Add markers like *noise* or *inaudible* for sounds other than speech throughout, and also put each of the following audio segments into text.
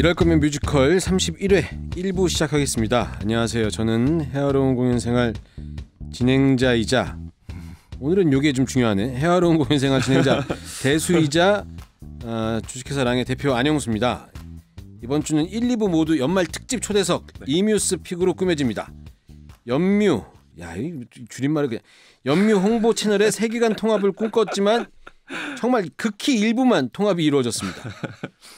이럴 거면 뮤지컬 31회 1부 시작하겠습니다. 안녕하세요. 저는 헤아로운 공연 생활 진행자이자 오늘은 요게 좀 중요하네. 헤아로운 공연 생활 진행자 *laughs* 대수이자 어, 주식회사 랑의 대표 안영수입니다. 이번 주는 1, 2부 모두 연말 특집 초대석 네. 이뮤스 픽으로 꾸며집니다. 연뮤 야, 이 줄임말을 그냥 연뮤 홍보 채널의 세계관 통합을 꿈꿨지만 정말 극히 일부만 통합이 이루어졌습니다.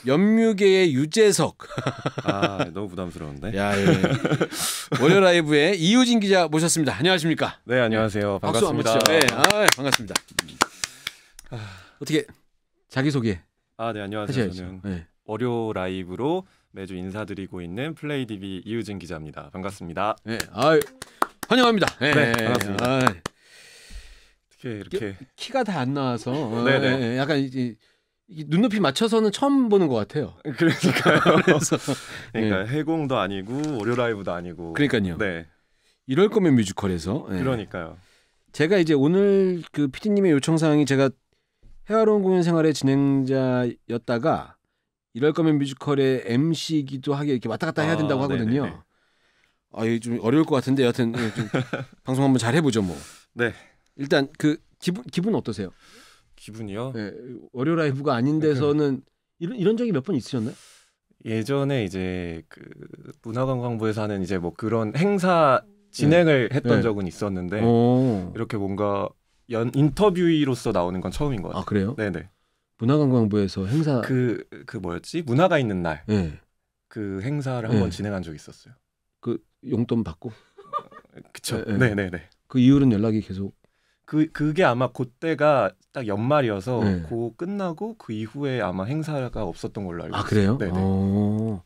연뮤계의 유재석. 아 너무 부담스러운데. 야, 예. 월요 라이브의 이유진 기자 모셨습니다. 안녕하십니까? 네 안녕하세요. 네. 반갑습니다. 박수 한번 치죠. 네, 아, 예, 반갑습니다. 아, 어떻게 자기 소개? 아네 안녕하세요. 하셔야죠. 저는 네. 월요 라이브로 매주 인사드리고 있는 플레이디비 이유진 기자입니다. 반갑습니다. 네, 아, 환영합니다. 네, 네 반갑습니다. 아 예, 이렇게 키가 다 안 나와서 네네. *laughs* 네. 예, 약간 이제 눈높이 맞춰서는 처음 보는 것 같아요. 예, 그러니까요. *laughs* 그래서 그러니까 네. 해공도 아니고 월요라이브도 아니고. 그러니까요. 네. 이럴 거면 뮤지컬에서. 네. 그러니까요. 제가 이제 오늘 그 피디님의 요청사항이 제가 해화로운 공연 생활의 진행자였다가 이럴 거면 뮤지컬의 m c 기도 하게 이렇게 왔다 갔다 해야 아, 된다고 아, 하거든요. 아, 이 좀 어려울 것 같은데 여하튼 좀 *laughs* 방송 한번 잘 해보죠 뭐. 네. 일단 그 기분 기분 어떠세요? 기분이요? 네, 월요 라이브가 아닌 데서는 이런 이런 적이 몇 번 있으셨나요? 예전에 이제 그 문화관광부에서 하는 이제 뭐 그런 행사 진행을 네. 했던 네. 적은 있었는데 오. 이렇게 뭔가 연 인터뷰이로서 나오는 건 처음인 것 아, 같아요. 아 그래요? 네네. 문화관광부에서 행사 그그 그 뭐였지 문화가 있는 날. 네. 그 행사를 한번 네. 진행한 적이 있었어요. 그 용돈 받고. 어, 그쵸. 네, 네. 네네네. 그 이후로는 연락이 계속 그 그게 아마 그때가 딱 연말이어서 네. 그 끝나고 그 이후에 아마 행사가 없었던 걸로 알고 아, 있어요. 아 그래요? 네네.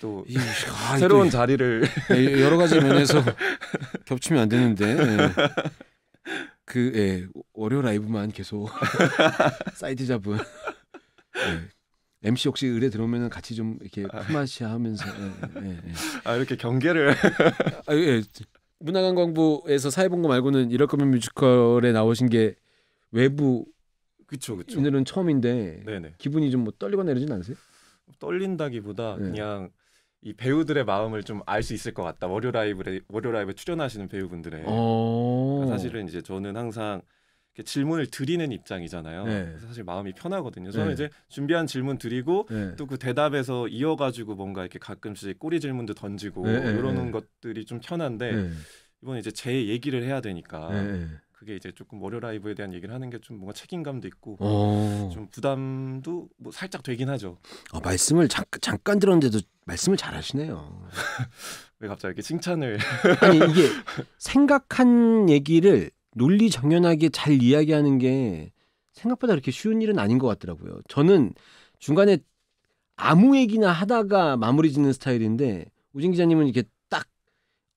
또 이, 아, 새로운 또 자리를 네, 여러 가지 면에서 *laughs* 겹치면 안 되는데 네. 그 예, 월요 라이브만 계속 *laughs* 사이드 잡은 예. MC 혹시 의뢰 들어오면 같이 좀 이렇게 품앗이 아. 하면서 예, 예, 예. 아 이렇게 경계를 아, 예. 문화관광부에서 사회본부 말고는 이럴 거면 뮤지컬에 나오신 게 외부 그쵸 그쵸 오늘은 처음인데 네네. 기분이 좀 뭐떨리고내리러진 않으세요? 떨린다기보다 네. 그냥 이 배우들의 마음을 좀 알 수 있을 것 같다. 월요 라이브에 월요 라이브에 출연하시는 배우분들의 어. 그러니까 사실은 이제 저는 항상 질문을 드리는 입장이잖아요. 네. 사실 마음이 편하거든요. 저는 네. 이제 준비한 질문 드리고 네. 또그 대답에서 이어가지고 뭔가 이렇게 가끔씩 꼬리 질문도 던지고 네. 네 이러는 네. 것들이 좀 편한데 네. 이번에 이제 제 얘기를 해야 되니까 그게 이제 조금 월요 라이브에 대한 얘기를 하는 게 좀 뭔가 책임감도 있고 오. 어. 좀 부담도 뭐 살짝 되긴 하죠. 아, 말씀을 잠, 잠깐 들었는데도 말씀을 잘하시네요. *laughs* 왜 갑자기 이렇게 칭찬을? 아니 이게 생각한 얘기를 논리 정연하게 잘 이야기하는 게 생각보다 그렇게 쉬운 일은 아닌 것 같더라고요. 저는 중간에 아무 얘기나 하다가 마무리 짓는 스타일인데 우진 기자님은 이렇게 딱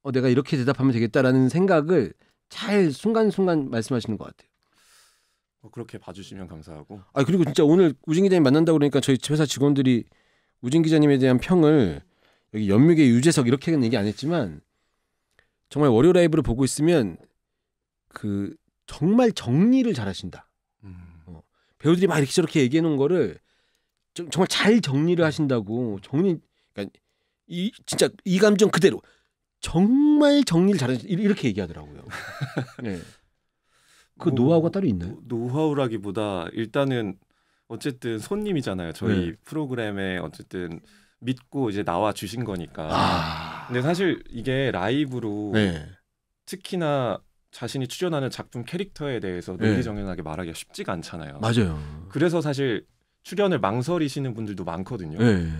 어, 내가 이렇게 대답하면 되겠다라는 생각을 잘 순간순간 말씀하시는 것 같아요. 어, 그렇게 봐주시면 감사하고. 아 그리고 진짜 오늘 우진 기자님 만난다 그러니까 저희 회사 직원들이 우진 기자님에 대한 평을 여기 연맥계 유재석 이렇게는 얘기 안 했지만 정말 월요 라이브를 보고 있으면 그 정말 정리를 잘하신다. 음. 어, 배우들이 막 이렇게 저렇게 얘기해 놓은 거를 좀, 정말 잘 정리를 음. 하신다고 정리 그러니까 이 진짜 이 감정 그대로 정말 정리를 잘하신 이렇게 얘기하더라고요. *laughs* 네. 그 뭐, 노하우가 따로 있나요? 노하우라기보다 일단은 어쨌든 손님이잖아요. 저희 네. 프로그램에 어쨌든 믿고 이제 나와 주신 거니까. 아... 근데 사실 이게 라이브로 네. 특히나 자신이 출연하는 작품 캐릭터에 대해서 네. 논리정연하게 말하기가 쉽지가 않잖아요. 맞아요. 그래서 사실 출연을 망설이시는 분들도 많거든요. 그런데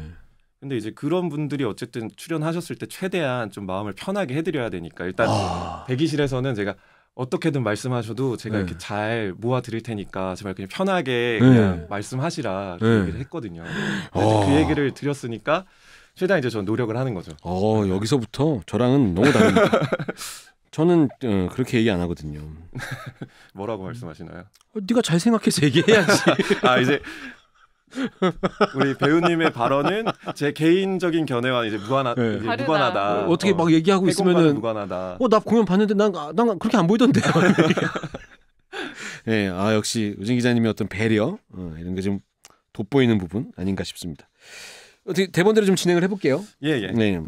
네. 이제 그런 분들이 어쨌든 출연하셨을 때 최대한 좀 마음을 편하게 해드려야 되니까 일단 아... 대기실에서는 제가 어떻게든 말씀하셔도 제가 네. 이렇게 잘 모아 드릴 테니까 제발 그냥 편하게 네. 그냥 말씀하시라 그 네. 얘기를 했거든요. 어... 그 아. 얘기를 드렸으니까 최대한 이제 전 노력을 하는 거죠. 어 여기서부터 저랑은 너무 다릅니다. *laughs* 저는 어, 그렇게 얘기 안 하거든요. *laughs* 뭐라고 말씀하시나요? 어, 네가 잘 생각해서 얘기해야지. *laughs* 아 이제 우리 배우님의 발언은 제 개인적인 견해와 이제 무관하 네. 이제 무관하다. 어, 어떻게 막 얘기하고 어, 있으면은 무관하다. 어나 공연 봤는데 난난 난 그렇게 안 보이던데. 예, *laughs* 네, 아 역시 우진 기자님의 어떤 배려 어, 이런 게좀 돋보이는 부분 아닌가 싶습니다. 어떻게 대본대로 좀 진행을 해볼게요. 예, 예. 네.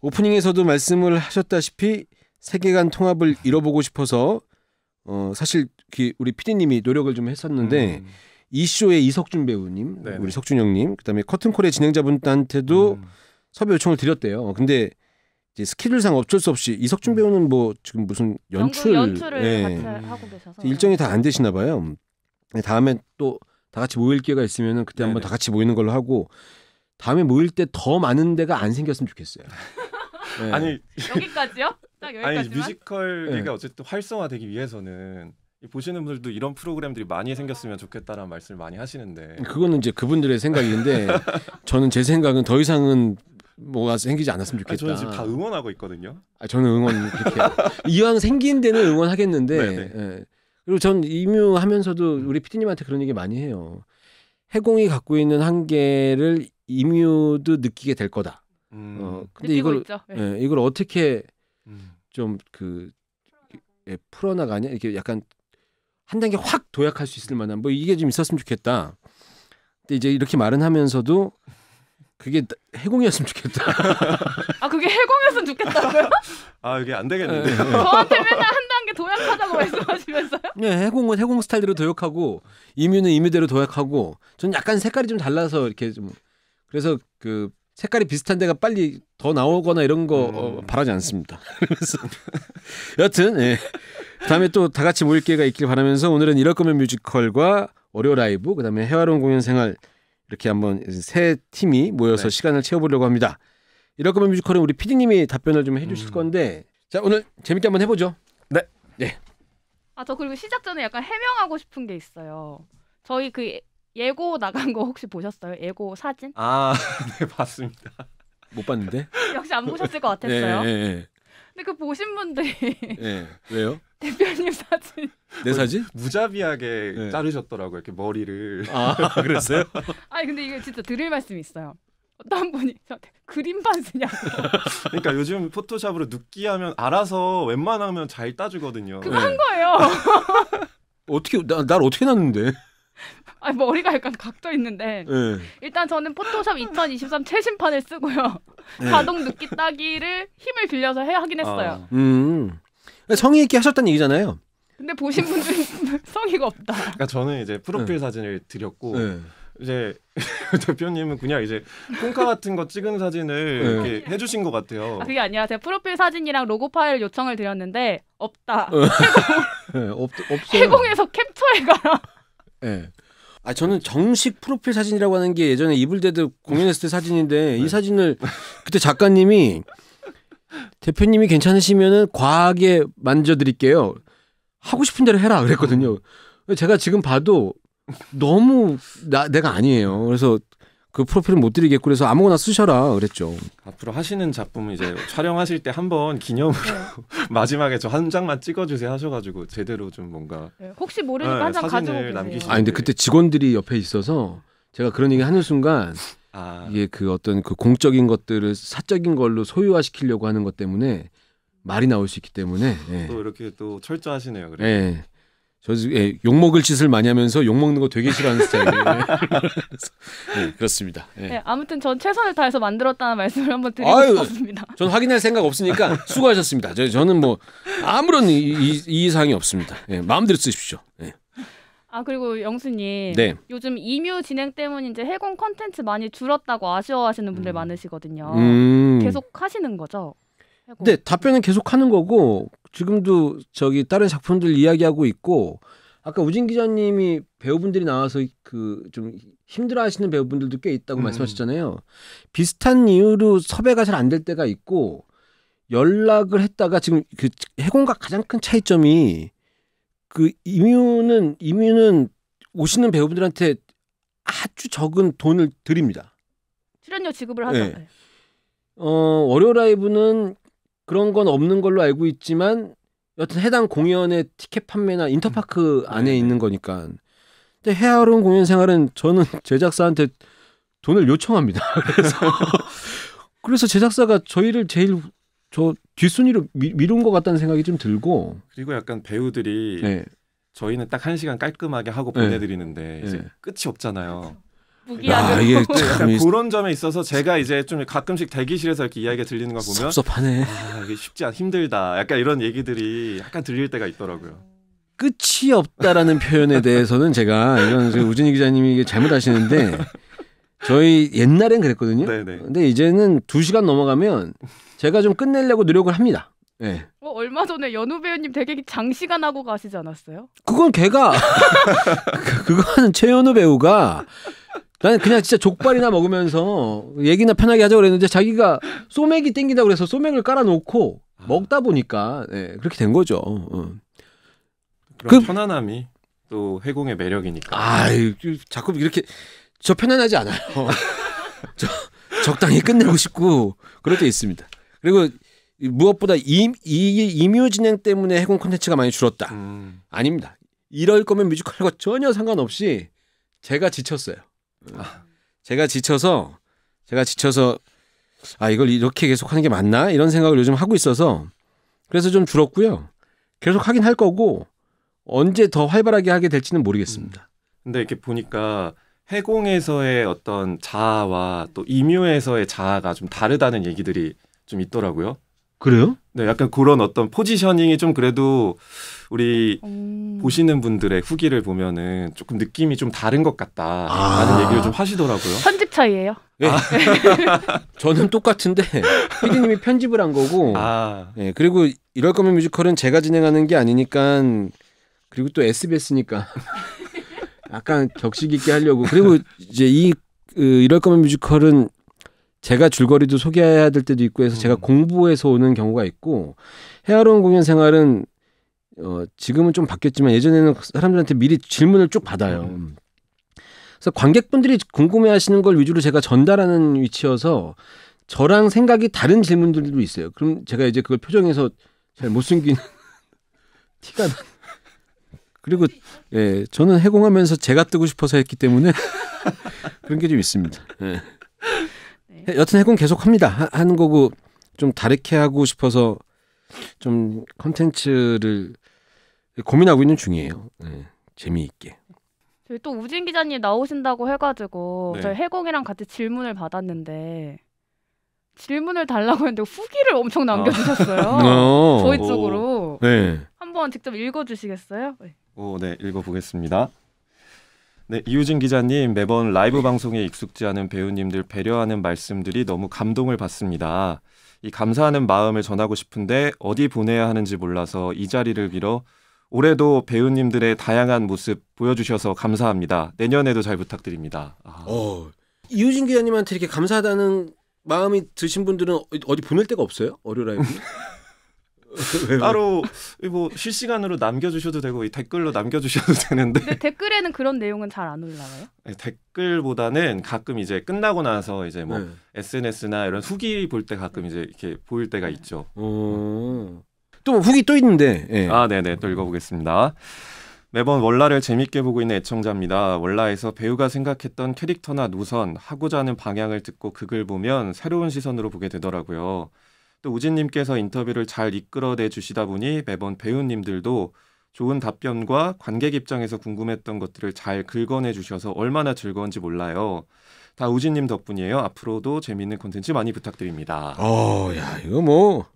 오프닝에서도 말씀을 하셨다시피 세계관 통합을 이뤄보고 싶어서 어 사실 우리 피디님이 노력을 좀 했었는데 음. 이쇼의 이석준 배우님, 네네. 우리 석준 형님, 그다음에 커튼콜의 진행자분한테도 들 음. 섭외 요청을 드렸대요. 어, 근데 이제 스케줄상 어쩔 수 없이 이석준 음. 배우는 뭐 지금 무슨 연출 연출을 예. 하고 계셔서 일정이 다 안 되시나 봐요. 네, 다음에 또 다 같이 모일 기회가 있으면 그때 한번 다 같이 모이는 걸로 하고 다음에 모일 때 더 많은 데가 안 생겼으면 좋겠어요. *laughs* 네. 아니 여기까지요? 딱 여기까지만. 아니 뮤지컬이 네. 어쨌든 활성화되기 위해서는 보시는 분들도 이런 프로그램들이 많이 생겼으면 좋겠다라는 말씀을 많이 하시는데 그거는 이제 그분들의 생각인데 *laughs* 저는 제 생각은 더 이상은 뭐가 생기지 않았으면 좋겠다. 아니, 저는 지금 다 응원하고 있거든요. 아 저는 응원 이렇게 이왕 생긴 데는 응원하겠는데 네, 네. 예. 그리고 전 임유하면서도 우리 피디님한테 그런 얘기 많이 해요. 해공이 갖고 있는 한계를 임유도 느끼게 될 거다. 음. 어, 근데 이걸 네. 예, 이걸 어떻게 좀그 예, 풀어나가냐 이렇게 약간 한 단계 확 도약할 수 있을 만한 뭐 이게 좀 있었으면 좋겠다. 근데 이제 이렇게 말은 하면서도 그게 해공이었으면 좋겠다. 아 그게 해공이었으면 좋겠다고요? *laughs* 아 이게 안 되겠는데. 네. 저한테 맨날 한 단계 도약하자고 뭐 말씀하시면서요? 네 해공은 해공 스타일대로 도약하고 임유는 임유대로 도약하고 전 약간 색깔이 좀 달라서 이렇게 좀 그래서 그 색깔이 비슷한 데가 빨리 더 나오거나 이런 거 어, 음. 어, 바라지 않습니다. *laughs* 그래서 여튼 예. 다음에 또 다 같이 모일 기회가 있길 바라면서 오늘은 이럴 거면 뮤지컬과 월요 라이브 그다음에 해화론 공연 생활 이렇게 한번 세 팀이 모여서 네. 시간을 채워보려고 합니다. 이럴 거면 뮤지컬은 우리 피디님이 답변을 좀 해주실 음. 건데 자 오늘 재밌게 한번 해보죠. 네. 예. 아저 그리고 시작 전에 약간 해명하고 싶은 게 있어요. 저희 그 예고 나간 거 혹시 보셨어요? 예고 사진? 아, *laughs* 네 봤습니다. 못 봤는데? *laughs* 역시 안 보셨을 것 같았어요. 예, 예, 예. 근데 그 보신 분들이 *laughs* 예, 왜요? 대표님 사진 내 사진? 무자비하게 네. 자르셨더라고요. 이렇게 머리를. 아, 그랬어요? 아니 근데 이거 진짜 드릴 말씀이 있어요. 어떤 분이 저한테 그림만 쓰냐고. 그러니까 요즘 포토샵으로 눕기하면 알아서 웬만하면 잘 따주거든요. 그거 한 예. 거예요. 어떻게 나, 날 어떻게 났는데? *laughs* 아 머리가 약간 각져 있는데 네. 일단 저는 포토샵 2023 최신판을 쓰고요. 네. 예. 자동 눕기 따기를 힘을 빌려서 해 하긴 했어요. 아. 음. 성의 있게 하셨다는 얘기잖아요. 근데 보신 분들 *laughs* 성의가 없다. 그러니까 저는 이제 프로필 네. 사진을 드렸고 이제 *laughs* 대표님은 그냥 이제 콩카 같은 거 찍은 사진을 네. 이렇게 해주신 것 같아요. 아, 그게 아니라 제 프로필 사진이랑 로고 파일 요청을 드렸는데 없다. 네, 없, 없어요. 해공에서 캡처해가라. 네. 아 저는 정식 프로필 사진이라고 하는 게 예전에 이블데드 공연했을 때 사진인데 네. 이 사진을 그때 작가님이 대표님이 괜찮으시면은 과하게 만져드릴게요. 하고 싶은 대로 해라 그랬거든요. 제가 지금 봐도 너무 나 내가 아니에요. 그래서 그 프로필은 못 드리겠고 그래서 아무거나 쓰셔라 그랬죠. 앞으로 하시는 작품은 이제 촬영하실 때 한번 기념으로 네. *laughs* 마지막에 저 한 장만 찍어주세요 하셔가지고 제대로 좀 뭔가 네, 혹시 모르니까 네, 한장 가지고 계세요. 아 근데 그때 직원들이 옆에 있어서 제가 그런 얘기 하는 순간 아. 이게 그 어떤 그 공적인 것들을 사적인 걸로 소유화시키려고 하는 것 때문에 말이 나올 수 있기 때문에 네. 또 이렇게 또 철저하시네요. 그래. 네. 예. 저 예, 욕먹을 짓을 많이 하면서 욕먹는 거 되게 싫어하는 스타일이에요. *laughs* 네, 그렇습니다. 네. 네, 아무튼 전 최선을 다해서 만들었다는 말씀을 한번 드리고 아유, 싶었습니다. 전 확인할 생각 없으니까 수고하셨습니다. 저, 는뭐 아무런 이, 이, 이 사항이 없습니다. 네, 마음대로 쓰십시오. 네. 아 그리고 영수님 네. 요즘 이뮤 진행 때문에 이제 해공 컨텐츠 많이 줄었다고 아쉬워하시는 분들 음. 많으시거든요. 음. 계속 하시는 거죠? 근데 답변은 계속 하는 거고 지금도 저기 다른 작품들 이야기하고 있고 아까 우진 기자님이 배우분들이 나와서 그 좀 힘들어하시는 배우분들도 꽤 있다고 음. 말씀하셨잖아요. 비슷한 이유로 섭외가 잘 안 될 때가 있고 연락을 했다가 지금 그 해공과 가장 큰 차이점이 그 임유는 임유는 오시는 배우분들한테 아주 적은 돈을 드립니다. 출연료 지급을 하죠. 네. 네. 어 월요 라이브는 그런 건 없는 걸로 알고 있지만 여튼 해당 공연의 티켓 판매나 인터파크 음. 네, 안에 네. 있는 거니까. 근데 헤아룬 공연 생활은 저는 *laughs* 제작사한테 돈을 요청합니다. *laughs* 그래서 *laughs* 그래서 제작사가 저희를 제일 저 뒷순위로 미, 미룬 것 같다는 생각이 좀 들고 그리고 약간 배우들이 네. 저희는 딱 한 시간 깔끔하게 하고 네. 보내드리는데 네. 이제 끝이 없잖아요. 무기하고 아, 이게 그런 점에 있어서 제가 이제 좀 가끔씩 대기실에서 이렇게 이야기가 들리는 거 보면 섭섭하네. 아, 이게 쉽지 않 힘들다. 약간 이런 얘기들이 약간 들릴 때가 있더라고요. 끝이 없다라는 표현에 대해서는 제가 이건 우진희 기자님이 잘못하시는데 저희 옛날엔 그랬거든요. 네네. 네. 근데 이제는 두 시간 넘어가면 제가 좀 끝내려고 노력을 합니다. 네. 어, 얼마 전에 연우 배우님 되게 장시간 하고 가시지 않았어요? 그건 걔가 *laughs* 그건 최연우 배우가 나는 그냥 진짜 족발이나 먹으면서 얘기나 편하게 하자 고 그랬는데 자기가 소맥이 땡기다 그래서 소맥을 깔아놓고 아. 먹다 보니까 네, 그렇게 된 거죠. 어. 그 편안함이 또 해공의 매력이니까. 아, 유 그 자꾸 이렇게 저 편안하지 않아요. *laughs* 저 적당히 끝내고 싶고 그럴 때 있습니다. 그리고 무엇보다 이, 이 임요 진행 때문에 해공 콘텐츠가 많이 줄었다. 음. 아닙니다. 이럴 거면 뮤지컬과 전혀 상관없이 제가 지쳤어요. 아, 제가 지쳐서 제가 지쳐서 아 이걸 이렇게 계속 하는 게 맞나 이런 생각을 요즘 하고 있어서 그래서 좀 줄었고요. 계속 하긴 할 거고 언제 더 활발하게 하게 될지는 모르겠습니다. 음. 근데 이렇게 보니까 해공에서의 어떤 자아와 또 임요에서의 자아가 좀 다르다는 얘기들이 좀 있더라고요. 그래요? 네, 약간 그런 어떤 포지셔닝이 좀 그래도 우리 음. 보시는 분들의 후기를 보면은 조금 느낌이 좀 다른 것 같다라는 아. 얘기를 좀 하시더라고요. 편집 차이예요? 네. 아. *laughs* 저는 똑같은데 *laughs* 피디님이 편집을 한 거고. 아. 네, 그리고 이럴 거면 뮤지컬은 제가 진행하는 게 아니니까 그리고 또 SBS니까 *laughs* 약간 격식 있게 하려고 그리고 이제 이 그, 이럴 거면 뮤지컬은 제가 줄거리도 소개해야 될 때도 있고 해서 제가 음. 공부해서 오는 경우가 있고 헤아로운 공연 생활은 어, 지금은 좀 바뀌었지만 예전에는 사람들한테 미리 질문을 쭉 받아요. 음. 그래서 관객분들이 궁금해하시는 걸 위주로 제가 전달하는 위치여서 저랑 생각이 다른 질문들도 있어요. 그럼 제가 이제 그걸 표정에서 잘 못 숨기는 *laughs* 티가 나. 그리고 예, 저는 해공하면서 제가 뜨고 싶어서 했기 때문에 *laughs* 그런 게 좀 있습니다. 예. 여튼 해군 계속합니다 하는 거고 좀 다르게 하고 싶어서 좀 컨텐츠를 고민하고 있는 중이에요. 네, 재미있게. 저희 또 우진 기자님 나오신다고 해가지고 네. 저희 해공이랑 같이 질문을 받았는데 질문을 달라고 했는데 후기를 엄청 남겨주셨어요. 아. *laughs* 어. 저희 쪽으로. 오. 네. 한번 직접 읽어주시겠어요? 네. 오, 어, 네, 읽어보겠습니다. 네, 이우진 기자님 매번 라이브 방송에 익숙지 않은 배우님들 배려하는 말씀들이 너무 감동을 받습니다. 이 감사하는 마음을 전하고 싶은데 어디 보내야 하는지 몰라서 이 자리를 빌어 올해도 배우님들의 다양한 모습 보여주셔서 감사합니다. 내년에도 잘 부탁드립니다. 아. 어, 이우진 기자님한테 이렇게 감사하다는 마음이 드신 분들은 어디 보낼 데가 없어요? 어려 라이브? *laughs* 따로 뭐 실시간으로 남겨주셔도 되고 이 댓글로 남겨주셔도 *laughs* 되는데 근데 댓글에는 그런 내용은 잘 안 올라와요? 네, 댓글보다는 가끔 이제 끝나고 나서 이제 뭐 네. SNS나 이런 후기 볼 때 가끔 이제 이렇게 보일 때가 있죠. 오. 어. 또 뭐 후기 또 있는데. 네. 아, 네 네 또 읽어보겠습니다. 매번 월라를 재밌게 보고 있는 애청자입니다. 월라에서 배우가 생각했던 캐릭터나 노선, 하고자 하는 방향을 듣고 극을 보면 새로운 시선으로 보게 되더라고요. 또 우진님께서 인터뷰를 잘 이끌어내 주시다 보니 매번 배우님들도 좋은 답변과 관객 입장에서 궁금했던 것들을 잘 긁어내 주셔서 얼마나 즐거운지 몰라요. 다 우진님 덕분이에요. 앞으로도 재미있는 콘텐츠 많이 부탁드립니다. 어, 야, 이거 뭐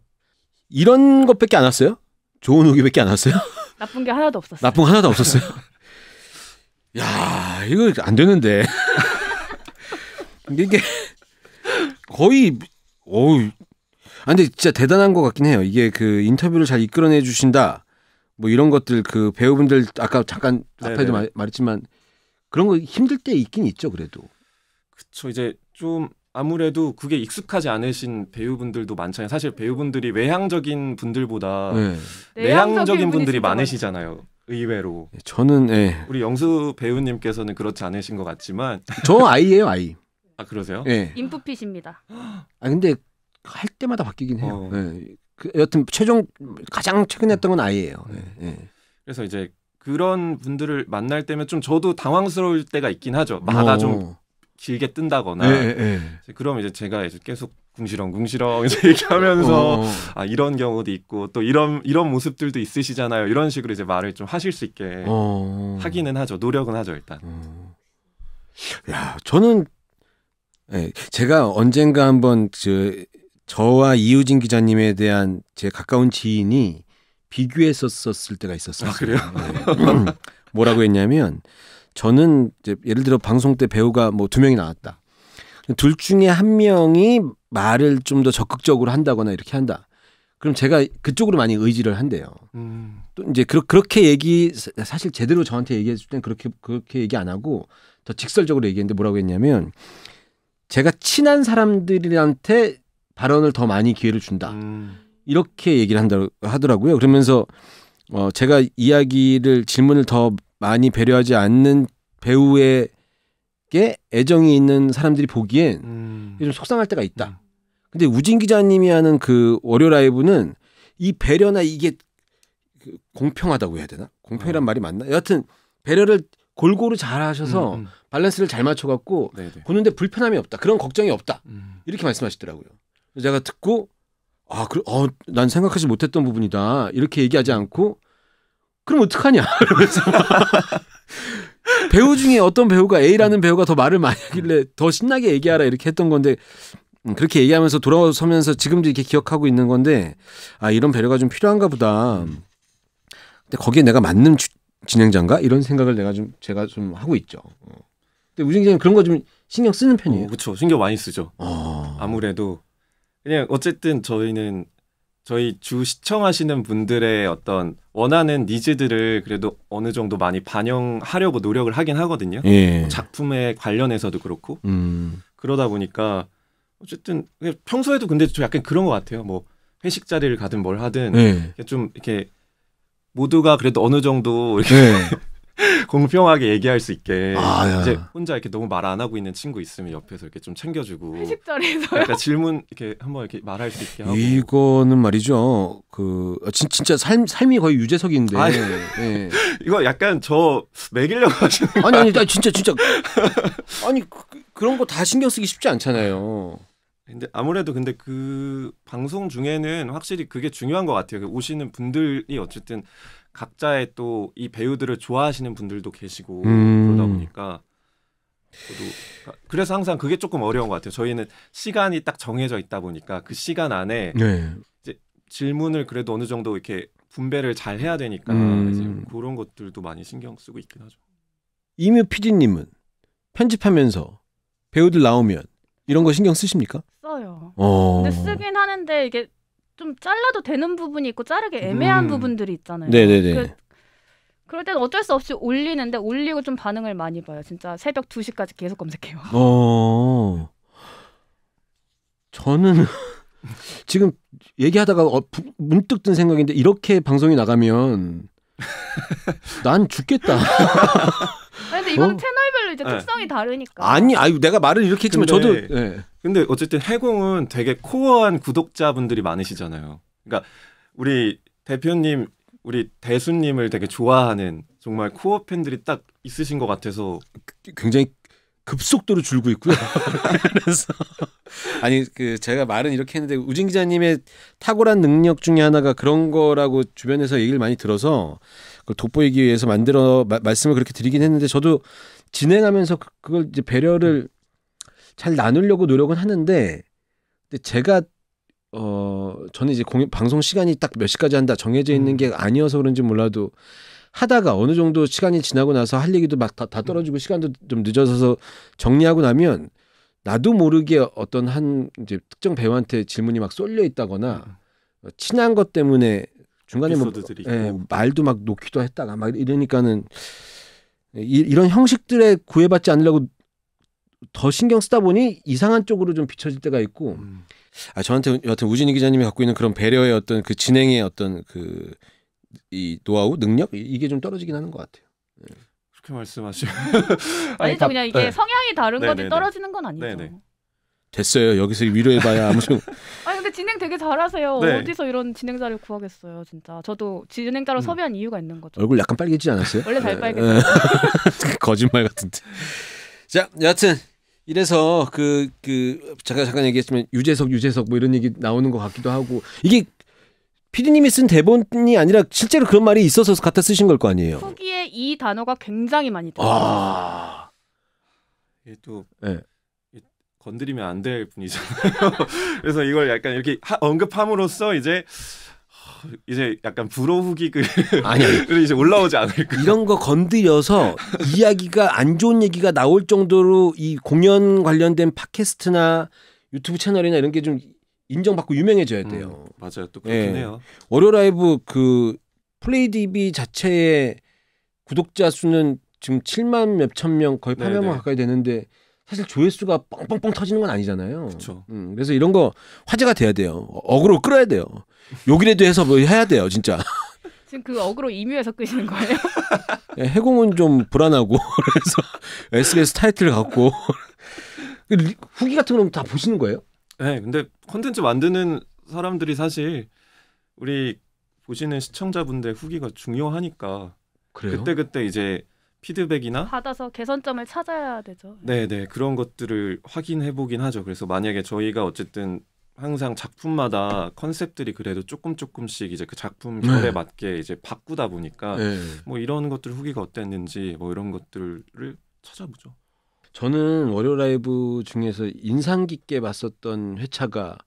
이런 것밖에 안 왔어요? 좋은 후기밖에 안 왔어요? *laughs* 나쁜 게 하나도 없었어요. 나쁜 거 하나도 없었어요. *laughs* 야, 이거 안 되는데. *laughs* 이게 거의 어우 아, 근데 진짜 대단한 것 같긴 해요. 이게 그 인터뷰를 잘 이끌어내 주신다. 뭐 이런 것들 그 배우분들 아까 잠깐 네, 앞에도 네, 네. 말, 말했지만 그런 거 힘들 때 있긴 있죠. 그래도. 그쵸 이제 좀 아무래도 그게 익숙하지 않으신 배우분들도 많잖아요. 사실 배우분들이 외향적인 분들보다 네. 내향적인 분들이 많으시잖아요. 의외로. 예, 저는 예. 우리 영수 배우님께서는 그렇지 않으신 것 같지만 저 아이예요 아이. 아 그러세요? 예. 인풋핏입니다. 아 근데 할 때마다 바뀌긴 해요. 어. 네. 그, 여튼 최종 가장 최근 했던 건 아이예요. 네. 네. 네. 그래서 이제 그런 분들을 만날 때면 좀 저도 당황스러울 때가 있긴 하죠. 마가 어. 좀 길게 뜬다거나 네, 네. 그럼 이제 제가 이제 계속 궁시렁궁시렁 이제 *laughs* 얘기하면서 어, 어. 아 이런 경우도 있고 또 이런 이런 모습들도 있으시잖아요 이런 식으로 이제 말을 좀 하실 수 있게 어. 하기는 하죠 노력은 하죠 일단 어. 야 저는 네, 제가 언젠가 한번 저 그 저와 이우진 기자님에 대한 제 가까운 지인이 비교했었을 때가 있었어요. 아, 그래요? 네. 음. 뭐라고 했냐면 저는 이제 예를 들어 방송 때 배우가 뭐 두 명이 나왔다. 둘 중에 한 명이 말을 좀 더 적극적으로 한다거나 이렇게 한다. 그럼 제가 그쪽으로 많이 의지를 한대요. 음. 또 이제 그 그렇게 얘기 사실 제대로 저한테 얘기해 줄땐 그렇게 그렇게 얘기 안 하고 더 직설적으로 얘기했는데 뭐라고 했냐면 제가 친한 사람들한테 발언을 더 많이 기회를 준다. 음. 이렇게 얘기를 한다 하더라고요. 그러면서 어 제가 이야기를 질문을 더 많이 배려하지 않는 배우에게 애정이 있는 사람들이 보기엔 음. 좀 속상할 때가 있다. 음. 근데 우진 기자님이 하는 그 월요 라이브는 이 배려나 이게 그 공평하다고 해야 되나? 공평이란 어. 말이 맞나? 여하튼 배려를 골고루 잘 하셔서 음, 음. 밸런스를 잘 맞춰갖고 네네. 네. 보는데 불편함이 없다. 그런 걱정이 없다. 음. 이렇게 말씀하시더라고요. 제가 듣고 아, 그 어, 난 생각하지 못했던 부분이다. 이렇게 얘기하지 않고 그럼 어떡하냐? *laughs* 이러서 배우 중에 어떤 배우가 A라는 배우가 더 말을 많이 하길래 더 신나게 얘기하라 이렇게 했던 건데 음, 그렇게 얘기하면서 돌아서면서 지금도 이렇게 기억하고 있는 건데 아 이런 배려가 좀 필요한가 보다. 근데 거기에 내가 맞는 주, 진행자인가 이런 생각을 내가 좀 제가 좀 하고 있죠. 어. 근데 우진기자님 그런 거 좀 신경 쓰는 편이에요. 어, 그렇죠. 신경 많이 쓰죠. 어... 아무래도 그냥 어쨌든 저희는 저희 주 시청하시는 분들의 어떤 원하는 니즈들을 그래도 어느 정도 많이 반영하려고 노력을 하긴 하거든요. 예. 뭐 작품에 관련해서도 그렇고 음. 그러다 보니까 어쨌든 평소에도 근데 좀 약간 그런 것 같아요. 뭐 회식 자리를 가든 뭘 하든 예. 좀 이렇게 모두가 그래도 어느 정도 이렇게 예. *laughs* 공평하게 얘기할 수 있게 아, 이제 혼자 이렇게 너무 말 안 하고 있는 친구 있으면 옆에서 이렇게 좀 챙겨주고 회식 자리에서 약간 질문 이렇게 한번 이렇게 말할 수 있게 하고 이거는 말이죠 그 아, 진, 진짜 삶 삶이 거의 유재석인데 아, 네. *laughs* 이거 약간 저 매기려고 하시는 아니 아니 나 진짜 진짜 아니 그, 그 런거 다 신경 쓰기 쉽지 않잖아요. 근데 아무래도 근데 그 방송 중에는 확실히 그게 중요한 것 같아요. 그 오시는 분들이 어쨌든 각자의 또 이 배우들을 좋아하시는 분들도 계시고 음. 그러다 보니까 저도 그래서 항상 그게 조금 어려운 것 같아요. 저희는 시간이 딱 정해져 있다 보니까 그 시간 안에 네. 이제 질문을 그래도 어느 정도 이렇게 분배를 잘 해야 되니까 음. 그런 것들도 많이 신경 쓰고 있긴 하죠. 이뮤 PD님은 편집하면서 배우들 나오면 이런 거 신경 쓰십니까? 써요. 어. 근데 쓰긴 하는데 이게 좀 잘라도 되는 부분이 있고 자르기 애매한 음. 부분들이 있잖아요. 네네네. 그, 그럴 때는 어쩔 수 없이 올리는데 올리고 좀 반응을 많이 봐요. 진짜 새벽 2시까지 계속 검색해요. 어. 저는 *laughs* 지금 얘기하다가 어, 문득 든 생각인데 이렇게 방송이 나가면 난 죽겠다. 아니, 근데 이건 어? 이제 예. 특성이 다르니까. 아니, 아유 내가 말을 이렇게 했지만 근데, 저도. 예. 근데 어쨌든 해공은 되게 코어한 구독자분들이 많으시잖아요. 그러니까 우리 대표님, 우리 대수님을 되게 좋아하는 정말 코어 팬들이 딱 있으신 것 같아서 굉장히 급속도로 줄고 있고요. *laughs* 그래서 아니 그 제가 말은 이렇게 했는데 우진 기자님의 탁월한 능력 중에 하나가 그런 거라고 주변에서 얘기를 많이 들어서 그걸 돋보이기 위해서 만들어 마, 말씀을 그렇게 드리긴 했는데 저도 진행하면서 그, 그걸 이제 배려를 잘 나누려고 노력은 하는데 근데 제가 어 저는 이제 공연 방송 시간이 딱 몇 시까지 한다 정해져 있는 음. 게 아니어서 그런지 몰라도 하다가 어느 정도 시간이 지나고 나서 할 얘기도 막다 다 음. 떨어지고 시간도 좀 늦어져서 정리하고 나면 나도 모르게 어떤 한 이제 특정 배우한테 질문이 막 쏠려 있다거나 음. 어, 친한 것 때문에 중간에 뭐 예, 말도 막 놓기도 했다가 막 이러니까는 이, 런 형식들에 구애받지 않으려고 더 신경 쓰다 보니 이상한 쪽으로 좀 비춰질 때가 있고. 음. 아 저한테 여하튼 우진희 기자님이 갖고 있는 그런 배려의 어떤 그 진행의 어떤 그이 노하우 능력 이게 좀 떨어지긴 하는 것 같아요. 네. 그렇게 말씀하시면 아니, 아니죠 그냥 이게 네. 성향이 다른 네, 거지 네, 네. 떨어지는 건 아니죠. 네네. 됐어요. 여기서 위로해봐야 아무 소아 *laughs* 근데 진행 되게 잘하세요. 네. 어디서 이런 진행자를 구하겠어요, 진짜. 저도 진행자로 음. 섭외한 이유가 있는 거죠. 얼굴 약간 빨개지 않았어요? 원래 잘빨개 네. *laughs* 거짓말 같은데. 자, 여하튼 이래서 그 그 잠깐 그, 잠깐 얘기했지만 유재석 유재석 뭐 이런 얘기 나오는 것 같기도 하고 이게 피디님이 쓴 대본이 아니라 실제로 그런 말이 있어서 갖다 쓰신 걸 거 아니에요. 후기에 이 단어가 굉장히 많이 들어. 아. 이게 또 네. 건드리면 안될 분이잖아요. *laughs* 그래서 이걸 약간 이렇게 하, 언급함으로써 이제 이제 약간 불호후기그 *laughs* 아니, 아니. 이제 올라오지 않을까 이런 거 건드려서 이야기가 안 좋은 얘기가 나올 정도로 이 공연 관련된 팟캐스트나 유튜브 채널이나 이런 게 좀 인정받고 유명해져야 돼요. 음, 맞아요, 또 그렇긴 네. 해요. 월요 라이브 그 플레이디비 자체의 구독자 수는 지금 7만 몇천 명 거의 8만 명 가까이 되는데 사실 조회수가 뻥뻥뻥 터지는 건 아니잖아요. 그렇 음, 그래서 이런 거 화제가 돼야 돼요. 어그로 끌어야 돼요. 욕이라도 해서 뭐 해야 돼요, 진짜. *laughs* 지금 그 어그로 임유해서 끄시는 거예요? *laughs* 예, 해공은 좀 불안하고 *laughs* 그래서 SBS 타이틀 갖고 그 후기 같은 거는 다 보시는 거예요? 네, 근데 콘텐츠 만드는 사람들이 사실 우리 보시는 시청자분들 후기가 중요하니까 그래요? 그때 그때 이제 피드백이나 받아서 개선점을 찾아야 되죠. 예. 네, 네. 그런 것들을 확인해 보긴 하죠. 그래서 만약에 저희가 어쨌든 항상 작품마다 컨셉들이 그래도 조금 조금씩 이제 그 작품 네. 결에 네. 맞게 이제 바꾸다 보니까 네. 뭐 이런 것들 후기가 어땠는지 뭐 이런 것들을 찾아보죠. 저는 월요 라이브 중에서 인상 깊게 봤었던 회차가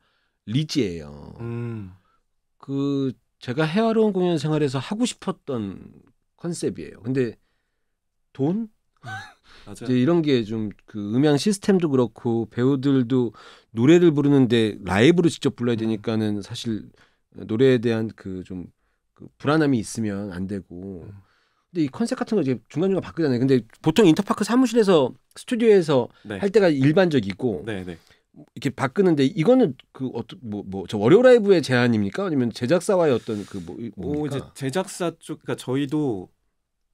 리지예요. 음. 그 제가 헤아로운 공연 생활에서 하고 싶었던 컨셉이에요. 근데 돈? 음. 이제 이런 게 좀 그 음향 시스템도 그렇고 배우들도 노래를 부르는데 라이브로 직접 불러야 음. 되니까는 사실 노래에 대한 그 좀 그 불안함이 있으면 안 되고 음. 근데 이 컨셉 같은 거 이제 중간중간 바꾸잖아요. 근데 보통 인터파크 사무실에서 스튜디오에서 네. 할 때가 일반적이고 네, 네. 이렇게 바꾸는데 이거는 그 어떤 뭐뭐 저 월요 라이브의 제안입니까? 아니면 제작사와의 어떤 그뭐 뭐 이제 제작사 쪽 그러니까 저희도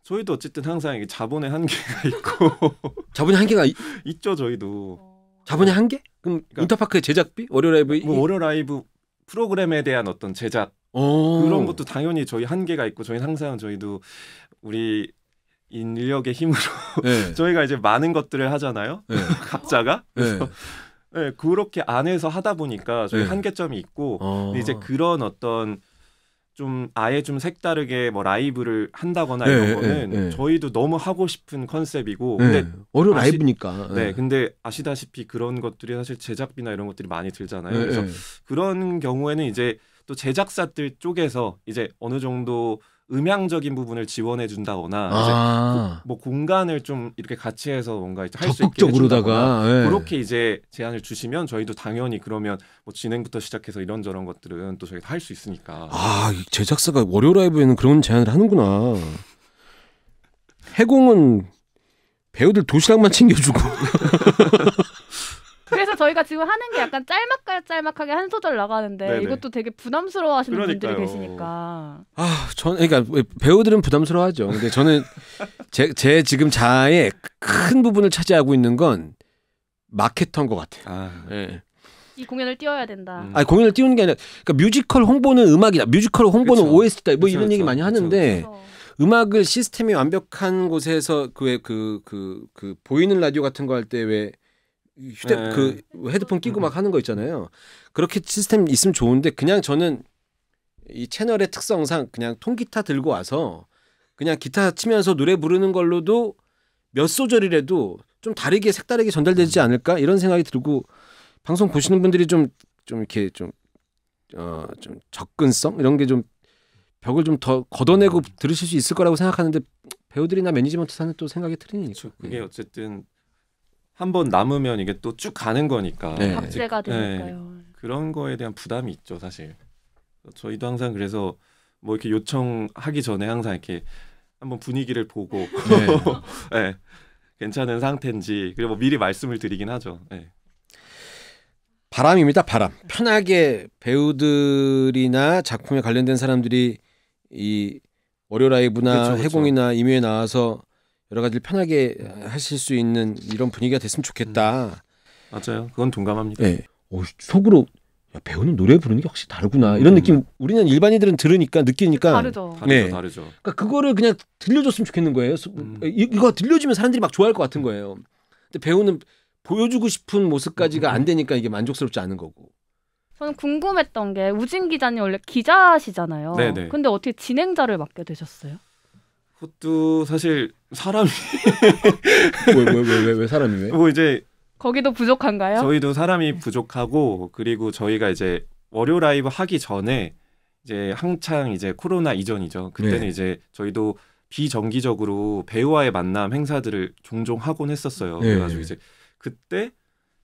저희도 어쨌든 항상 이게 자본의 한계가 *laughs* 있고 자본의 한계가 있... 죠 저희도 자본의 네. 한계? 그럼 그러니까 인터파크의 제작비 월요 라이브 뭐 월요 라이브 프로그램에 대한 어떤 제작 오. 어. 그런 것도 당연히 저희 한계가 있고 저희 항상 저희도 우리 인력의 힘으로 네. *laughs* 저희가 이제 많은 것들을 하잖아요 네. *laughs* 각자가 네. 그래서 네. 그렇게 안에서 하다 보니까 저희 네. 한계점이 있고 어. 이제 그런 어떤 좀 아예 좀 색다르게 뭐 라이브를 한다거나 네, 이런 네, 거는 네, 네. 저희도 너무 하고 싶은 컨셉이고 네, 근데 어려 아시... 라이브니까 네, 네. 근데 아시다시피 그런 것들이 사실 제작비나 이런 것들이 많이 들잖아요 그래서 그런 경우에는 이제 또 제작사들 쪽에서 이제 어느 정도 음향적인 부분을 지원해 준다거나 아~ 뭐 공간을 좀 이렇게 같이 해서 뭔가 할 수 있게 해준다가 네. 예. 그렇게 이제 제안을 주시면 저희도 당연히 그러면 뭐 진행부터 시작해서 이런저런 것들은 또 저희가 할수 있으니까 아 제작사가 월요 라이브에는 그런 제안을 하는구나 해공은 배우들 도시락만 챙겨주고 *laughs* 그래서 저희가 지금 하는 게 약간 짤막깔 짤막하게 한 소절 나가는데 네네. 이것도 되게 부담스러워하시는 그러니까요. 분들이 계시니까. 아, 저는 그러니까 배우들은 부담스러워하죠. 근데 저는 제, 제 지금 자아의 큰 부분을 차지하고 있는 건 마케터인 것 같아요. 아, 네. 이 공연을 띄워야 된다. 음. 아니 공연을 띄우는 게 아니라 그러니까 뮤지컬 홍보는 음악이다. 뮤지컬 홍보는 그쵸. OST다. 뭐 그쵸, 이런 그쵸. 얘기 많이 하는데 음악을 시스템이 완벽한 곳에서 그왜그그그 그, 그, 그 보이는 라디오 같은 거할때왜 휴대 네. 그 헤드폰 끼고 막 하는 거 있잖아요. 그렇게 시스템 있으면 좋은데 그냥 저는 이 채널의 특성상 그냥 통기타 들고 와서 그냥 기타 치면서 노래 부르는 걸로도 몇 소절이라도 좀 다르게 색다르게 전달되지 않을까 이런 생각이 들고 방송 보시는 분들이 좀좀 좀 이렇게 좀 어, 좀 접근성 이런 게 좀 벽을 좀 더 걷어내고 들으실 수 있을 거라고 생각하는데 배우들이나 매니지먼트 사는 또 생각이 틀리니까. 그게 예. 어쨌든 한번 남으면 이게 또 쭉 가는 거니까 네. 박제가 네. 되니까요. 네. 그런 거에 대한 부담이 있죠, 사실. 저희도 항상 그래서 뭐 이렇게 요청하기 전에 항상 이렇게 한번 분위기를 보고 네. *laughs* 네. 괜찮은 상태인지 그리고 뭐 미리 말씀을 드리긴 하죠. 네. 바람입니다. 바람. 편하게 배우들이나 작품에 관련된 사람들이 이 월요 라이브나 그쵸, 그렇죠, 그쵸. 그렇죠. 해공이나 임요에 나와서 여러 가지를 편하게 하실 수 있는 이런 분위기가 됐으면 좋겠다. 음. 맞아요. 그건 동감합니다. 네. 예. 오, 어, 속으로 야, 배우는 노래 부르는 게 확실히 다르구나 이런 음. 느낌 우리는 일반인들은 들으니까 느끼니까 다르죠 네. 다르죠, 다르죠. 그러니까 그거를 그냥 들려줬으면 좋겠는 거예요 음. 이거 들려주면 사람들이 막 좋아할 것 같은 거예요 근데 배우는 보여주고 싶은 모습까지가 안 되니까 이게 만족스럽지 않은 거고 저는 궁금했던 게 우진 기자님 원래 기자시잖아요 네네. 네. 근데 어떻게 진행자를 맡게 되셨어요? 그것도 사실 사람이 왜 왜 왜 왜 *laughs* 사람이 왜? 뭐 이제 거기도 부족한가요? 저희도 사람이 부족하고 그리고 저희가 이제 월요 라이브 하기 전에 이제 한창 이제 코로나 이전이죠. 그때는 네. 이제 저희도 비정기적으로 배우와의 만남 행사들을 종종 하곤 했었어요. 네. 그래가지고 이제 그때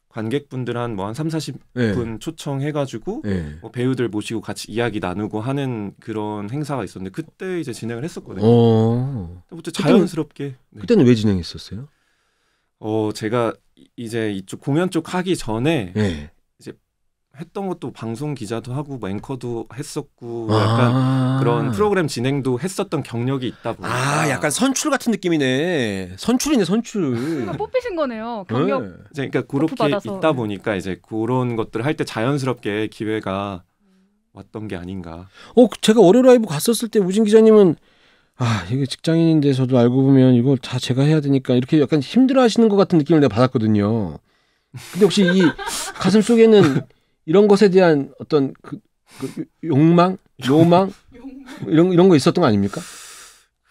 관객분들 한 뭐 한 삼 사십 예. 분 네. 초청해가지고 네. 뭐 배우들 모시고 같이 이야기 나누고 하는 그런 행사가 있었는데 그때 이제 진행을 했었거든요. 어. 그때 자연스럽게 그때는, 네. 그때는 왜 진행했었어요? 어 제가 이제 이쪽 공연 쪽 하기 전에 예. 했던 것도 방송 기자도 하고 뭐 앵커도 했었고 아~ 약간 그런 프로그램 진행도 했었던 경력이 있다 보니까 아 약간 선출 같은 느낌이네 선출이네 선출 아, 뽑히신 거네요 경력 네. 그러니까 그렇게 있다 보니까 이제 그런 것들을 할 때 자연스럽게 기회가 왔던 게 아닌가 어 제가 월요 라이브 갔었을 때 우진 기자님은 아 이게 직장인인데 저도 알고 보면 이걸 다 제가 해야 되니까 이렇게 약간 힘들어하시는 것 같은 느낌을 내가 받았거든요 근데 혹시 이 가슴 속에는 이런 것에 대한 어떤 그, 그 욕망, 요망 이런 이런 거 있었던 거 아닙니까?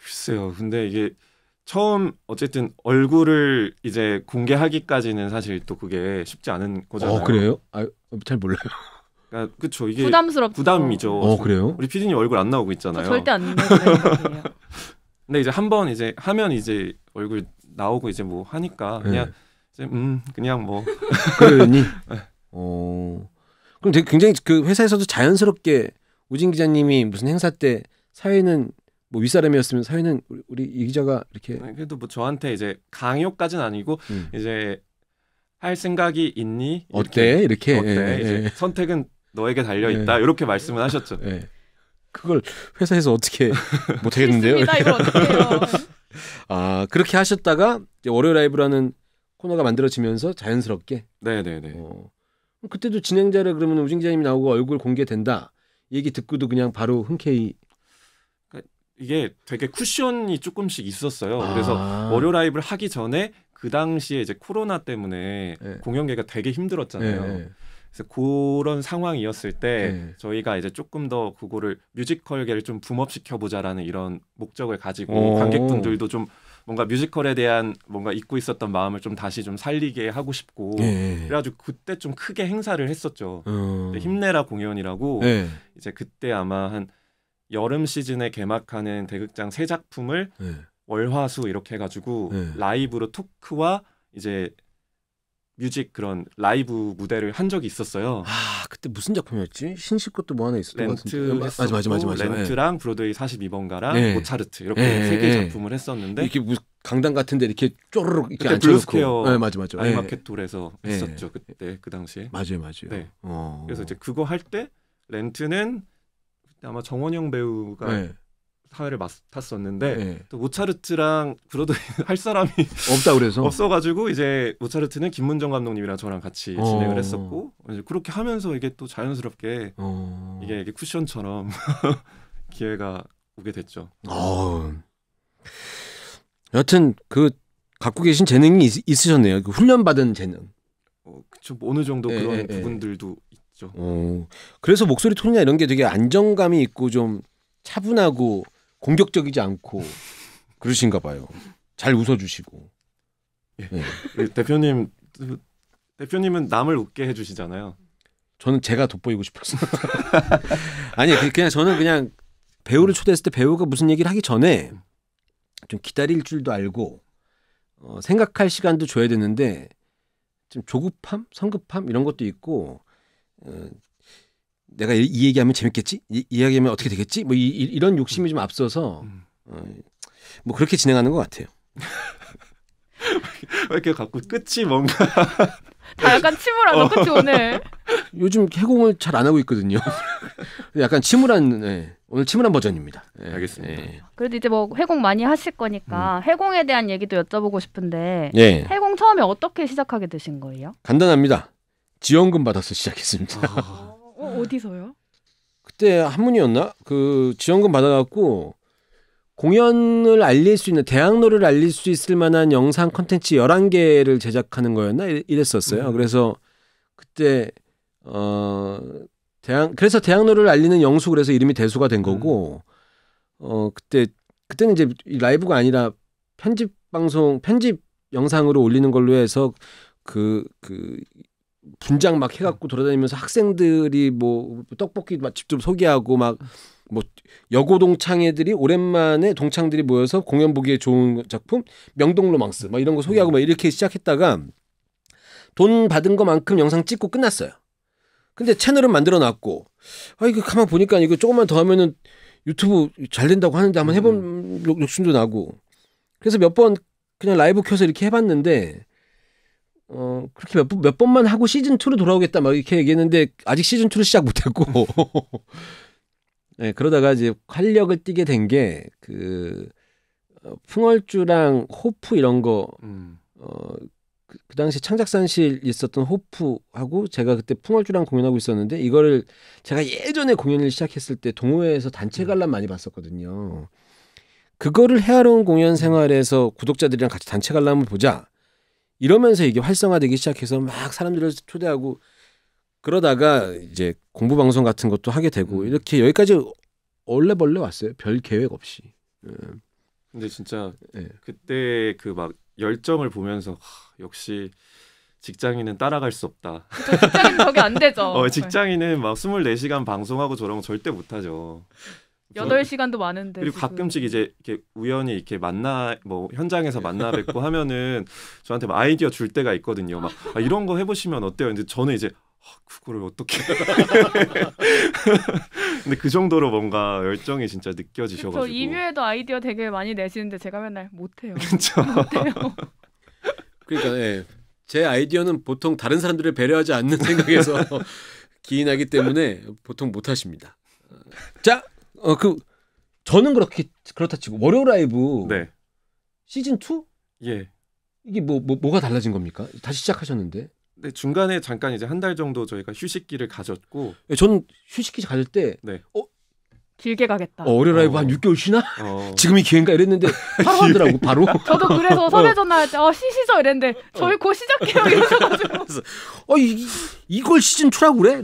글쎄요. 근데 이게 처음 어쨌든 얼굴을 이제 공개하기까지는 사실 또 그게 쉽지 않은 거잖아요. 어, 그래요? 아, 잘 몰라요. 그 그쵸 이게 부담스럽 부담이죠. 어, 그래요? 우리 피디님 얼굴 안 나오고 있잖아요. 절대 안 나오요 *laughs* 근데 이제 한 번 이제 하면 이제 얼굴 나오고 이제 뭐 하니까 그냥 네. 이제 음 그냥 뭐 그러니 *laughs* 네. 어 그럼 되게 굉장히 그 회사에서도 자연스럽게 우진 기자님이 무슨 행사 때 사회는 뭐 윗사람이었으면 사회는 우리 이 기자가 이렇게 그래도 뭐 저한테 이제 강요까지는 아니고 음. 이제 할 생각이 있니 이렇게, 어때 이렇게 어때? 예, 이제 예. 선택은 너에게 달려 있다 예. 이렇게 말씀을 하셨죠. 예. 그걸 회사에서 어떻게 *laughs* 못하겠는데요? 아 그렇게 하셨다가 월요 라이브라는 코너가 만들어지면서 자연스럽게 네네네. 네, 네. 어, 그때도 진행자를 그러면 우진 기자님이 나오고 얼굴 공개된다 얘기 듣고도 그냥 바로 흔쾌히 그러니까 이게 되게 쿠션이 조금씩 있었어요. 아. 그래서 월요 라이브를 하기 전에 그 당시에 이제 코로나 때문에 네. 공연계가 되게 힘들었잖아요. 네. 그래서 그런 상황이었을 때 네. 저희가 이제 조금 더 그거를 뮤지컬계를 좀 붐업시켜 보자라는 이런 목적을 가지고 오. 관객분들도 좀 뭔가 뮤지컬에 대한 뭔가 잊고 있었던 마음을 좀 다시 좀 살리게 하고 싶고 예. 그래가지고 그때 좀 크게 행사를 했었죠. 어. 힘내라 공연이라고 예. 이제 그때 아마 한 여름 시즌에 개막하는 대극장 세 작품을 예. 월화수 이렇게 해가지고 예. 라이브로 토크와 이제 뮤직 그런 라이브 무대를 한 적이 있었어요. 하. 아, 그때 무슨 작품이었지? 신식 것도 뭐 하나 있었던 것 같은데. 맞아 맞아 맞아 맞아. 렌트랑 예. 브로드웨이 42번가랑 네. 예. 모차르트 이렇게 네. 예, 세개 작품을 했었는데 이렇게 강당 같은데 이렇게 쪼르륵 이렇게 앉혀놓고. 네 맞아 맞아. 아이마켓 돌에서 했었죠 그때 그 당시에. 맞아요 맞아요. 네. 어. 그래서 이제 그거 할 때 렌트는 아마 정원영 배우가 사회를 맡았었는데 네. 또 모차르트랑 그로드웨할 *laughs* 사람이 없다 그래서 없어가지고 이제 모차르트는 김문정 감독님이랑 저랑 같이 어. 진행을 했었고 이제 그렇게 하면서 이게 또 자연스럽게 어. 이게, 이게 쿠션처럼 *laughs* 기회가 오게 됐죠. 어. 아. 여튼 그 갖고 계신 재능이 있, 으셨네요 그 훈련받은 재능. 어, 그 어느 정도 예, 그런 에, 예, 예. 부분들도 에. 있죠. 어. 그래서 목소리 톤이나 이런 게 되게 안정감이 있고 좀 차분하고 공격적이지 않고 그러신가 봐요. 잘 웃어주시고. 예. 예. 대표님 대표님은 남을 웃게 해주시잖아요. 저는 제가 돋보이고 싶었어요. *laughs* 아니 그, 그냥 저는 그냥 배우를 초대했을 때 배우가 무슨 얘기를 하기 전에 좀 기다릴 줄도 알고 어, 생각할 시간도 줘야 되는데 좀 조급함, 성급함 이런 것도 있고 어, 내가 이 얘기하면 재밌겠지? 이 이야기하면 어떻게 되겠지? 뭐 이, 이런 욕심이 좀 앞서서 음. 어, 뭐 그렇게 진행하는 것 같아요. *laughs* 왜 이렇게 갖고 끝이 뭔가 *laughs* 다 약간 침울하다 어. 그치 오늘 *laughs* 요즘 해공을 잘 안 하고 있거든요 약간 침울한 네. 오늘 침울한 버전입니다 네. 알겠습니다 네. 그래도 이제 뭐 해공 많이 하실 거니까 음. 해공에 대한 얘기도 여쭤보고 싶은데 예. 해공 처음에 어떻게 시작하게 되신 거예요? 간단합니다 지원금 받아서 시작했습니다 아. 어디서요? 그때 한문이었나? 그 지원금 받아갖고 공연을 알릴 수 있는 대학로를 알릴 수 있을 만한 영상 컨텐츠 열한 개를 제작하는 거였나 이랬었어요. 음. 그래서 그때 어 대학 그래서 대학로를 알리는 영수 그래서 이름이 대수가 된 거고 음. 어 그때 그때는 이제 라이브가 아니라 편집 방송 편집 영상으로 올리는 걸로 해서 그그 그, 그 분장 막 해갖고 돌아다니면서 학생들이 뭐 떡볶이 막집좀 소개하고 막 뭐 여고 동창회들이 오랜만에 동창들이 모여서 공연 보기에 좋은 작품 명동 로망스 막 이런 거 소개하고 막 이렇게 시작했다가 돈 받은 것만큼 영상 찍고 끝났어요. 근데 채널은 만들어 놨고 아 이거 가만 보니까 이거 조금만 더 하면은 유튜브 잘 된다고 하는데 한번 해본 음. 욕심도 나고 그래서 몇 번 그냥 라이브 켜서 이렇게 해봤는데 어, 그렇게 몇, 번, 몇 번만 하고 시즌2로 돌아오겠다, 막 이렇게 얘기했는데, 아직 시즌2를 시작 못했고. *laughs* 네, 그러다가 이제 활력을 띠게 된 게, 그, 어, 풍월주랑 호프 이런 거, 음. 어, 그, 그, 당시 창작산실 있었던 호프하고 제가 그때 풍월주랑 공연하고 있었는데, 이거를 제가 예전에 공연을 시작했을 때 동호회에서 단체 음. 관람 많이 봤었거든요. 그거를 헤아로운 공연 생활에서 구독자들이랑 같이 단체 관람을 보자. 이러면서 이게 활성화되기 시작해서 막 사람들을 초대하고 그러다가 이제 공부 방송 같은 것도 하게 되고 음. 이렇게 여기까지 얼레벌레 왔어요. 별 계획 없이. 음. 근데 진짜 네. 그때 그 막 열정을 보면서 하, 역시 직장인은 따라갈 수 없다. 직장인 벽이 안 되죠. *laughs* 어, 직장인은 막 24시간 방송하고 저런 거 절대 못 하죠. 여덟 시간도 많은데 그리고 지금. 가끔씩 이제 이렇게 우연히 이렇게 만나 뭐 현장에서 만나 뵙고 하면은 저한테 막 아이디어 줄 때가 있거든요. 막 아, 이런 거 해보시면 어때요? 근데 저는 이제 아, 그거를 어떻게? *laughs* 근데 그 정도로 뭔가 열정이 진짜 느껴지셔가지고. 이뮤에도 아이디어 되게 많이 내시는데 제가 맨날 못해요. *laughs* 그렇죠. 그러니까 예. 제 아이디어는 보통 다른 사람들을 배려하지 않는 생각에서 *laughs* 기인하기 때문에 보통 못하십니다. 어. 자, 어그 저는 그렇게 그렇다 치고 월요 라이브 네. 시즌 2? 예. 이게 뭐, 뭐 뭐가 달라진 겁니까? 다시 시작하셨는데. 네, 중간에 잠깐 이제 한 달 정도 저희가 휴식기를 가졌고 예, 저는 휴식기 가질 때 네. 어 길게 가겠다. 어, 월요 라이브 어. 한 6개월 쉬나? 어. *laughs* 지금이 기회인가 이랬는데 바로 *laughs* 하더라고 바로. 저도 그래서 섭외 전화할 때 어, 쉬시죠 이랬는데 어. 저희 곧 시작해요 이러셔가지고. 어 이걸 시즌 2라고 그래?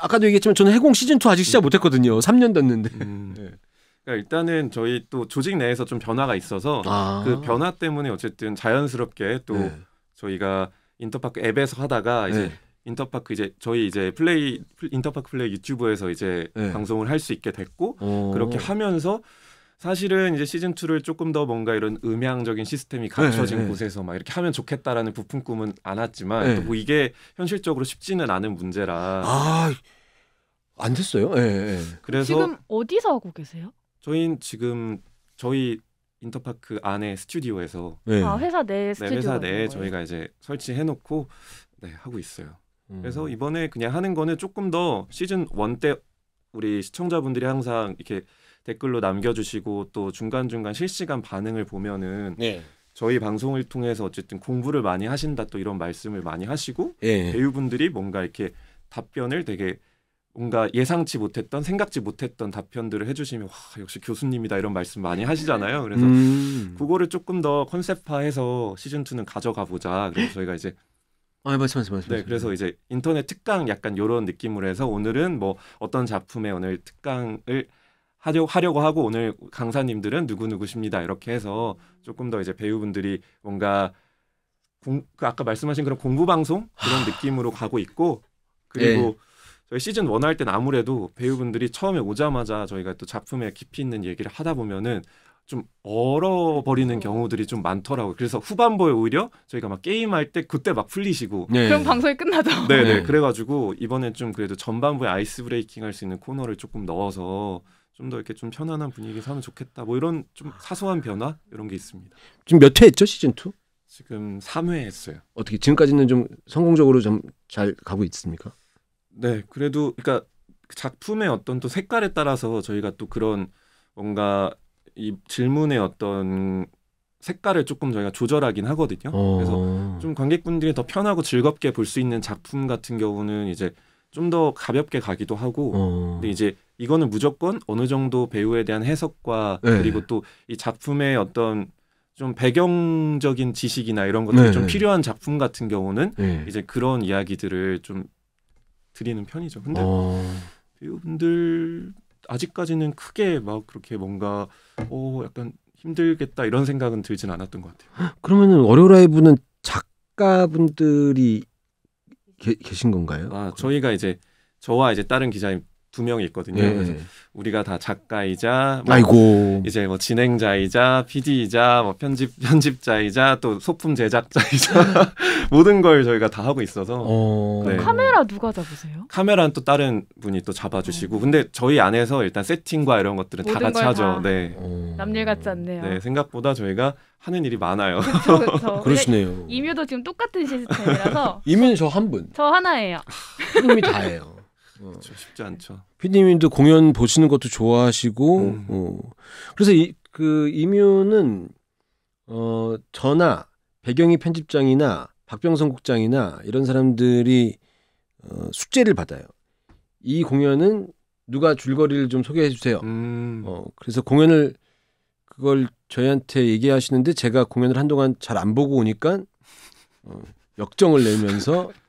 아까도 얘기했지만 저는 해공 시즌 2 아직 시작 음. 못했거든요. 3년 됐는데. 음. 네. 그러니까 일단은 저희 또 조직 내에서 좀 변화가 있어서 아. 그 변화 때문에 어쨌든 자연스럽게 또 네. 저희가 인터파크 앱에서 하다가 이제 네. 인터파크 이제 저희 이제 플레이 인터파크 플레이 유튜브에서 이제 네. 방송을 할 수 있게 됐고 오. 그렇게 하면서 사실은 이제 시즌 2를 조금 더 뭔가 이런 음향적인 시스템이 갖춰진 네, 네, 네. 곳에서 막 이렇게 하면 좋겠다라는 부품 꿈은 안았지만 네. 또뭐 이게 현실적으로 쉽지는 않은 문제라 아, 안 됐어요. 네, 그래서 지금 어디서 하고 계세요? 저희는 지금 저희 인터파크 안에 스튜디오에서 네. 아, 회사 내 스튜디오 회사 내에 저희가 이제 설치해 놓고 하고 있어요. 음. 그래서 이번에 그냥 하는 거는 조금 더 시즌 1때 우리 시청자분들이 항상 이렇게 댓글로 남겨주시고 또 중간중간 실시간 반응을 보면은 네. 저희 방송을 통해서 어쨌든 공부를 많이 하신다 또 이런 말씀을 많이 하시고 예. 배우분들이 뭔가 이렇게 답변을 되게 뭔가 예상치 못했던 생각지 못했던 답변들을 해주시면 와 역시 교수님이다 이런 말씀 많이 하시잖아요. 그래서 음. 그거를 조금 더 컨셉화해서 시즌 2는 가져가 보자. 그래서 저희가 이제 아 맞죠 맞죠 맞죠. 네 맞아. 그래서 이제 인터넷 특강 약간 이런 느낌으로 해서 오늘은 뭐 어떤 작품의 오늘 특강을 하려고 하고 오늘 강사님들은 누구누구십니다. 이렇게 해서 조금 더 이제 배우분들이 뭔가 공, 그 아까 말씀하신 그런 공부 방송 그런 느낌으로 가고 있고 그리고 네. 저희 시즌 원할땐 아무래도 배우분들이 처음에 오자마자 저희가 또 작품에 깊이 있는 얘기를 하다 보면은 좀 얼어버리는 음. 경우들이 좀 많더라고요. 그래서 후반부에 오히려 저희가 막 게임할 때 그때 막 풀리시고. 네. 그럼 방송이 끝나죠. 네네. 네. 그래가지고 이번엔 좀 그래도 전반부에 아이스 브레이킹 할 수 있는 코너를 조금 넣어서 좀더 이렇게 좀 편안한 분위기 사면 좋겠다. 뭐 이런 좀 아. 사소한 변화 이런 게 있습니다. 지금 몇 회 했죠 시즌 2? 지금 3회 했어요. 어떻게 지금까지는 좀 성공적으로 좀 잘 가고 있습니까? 네, 그래도 그러니까 그 작품의 어떤 또 색깔에 따라서 저희가 또 그런 뭔가 이 질문의 어떤 색깔을 조금 저희가 조절하긴 하거든요. 어... 그래서 좀 관객분들이 더 편하고 즐겁게 볼 수 있는 작품 같은 경우는 이제 좀 더 가볍게 가기도 하고, 어... 근데 이제 이거는 무조건 어느 정도 배우에 대한 해석과 네. 그리고 또 이 작품의 어떤 좀 배경적인 지식이나 이런 것들이 네. 좀 필요한 작품 같은 경우는 네. 이제 그런 이야기들을 좀 드리는 편이죠. 근데 어... 배우분들 아직까지는 크게 막 그렇게 뭔가 어 약간 힘들겠다 이런 생각은 들진 않았던 것 같아요. 그러면은 월요라이브는 작가분들이 게, 계신 건가요? 아 그럼? 저희가 이제 저와 이제 다른 기자님 두 명이 있거든요. 예. 그래서 예. 우리가 다 작가이자 뭐 아이고 이제 뭐 진행자이자 PD이자 뭐 편집 *laughs* 편집자이자 또 소품 제작자이자 *laughs* 모든 걸 저희가 다 하고 있어서 어... 네. 카메라 누가 잡으세요? 카메라는 또 다른 분이 또 잡아주시고 어. 근데 저희 안에서 일단 세팅과 이런 것들은 다 같이 하죠. 다 네. 어... 남일 같지 않네요. 네, 생각보다 저희가 하는 일이 많아요. 그쵸, 그 *laughs* 그러시네요. 임유도 지금 똑같은 시스템이라서 임유는 저 한 분. 저 하나예요. 아, 이미 다예요. 그렇 쉽지 않죠. 피디님도 공연 보시는 것도 좋아하시고 음. 어. 그래서 이, 그 이뮤는 어 저나 배경이 편집장이나 박병선 국장이나 이런 사람들이 어, 숙제를 받아요. 이 공연은 누가 줄거리를 좀 소개해 주세요. 음. 어, 그래서 공연을 그걸 저희한테 얘기하시는데 제가 공연을 한동안 잘 안 보고 오니까 어, 역정을 내면서 *laughs*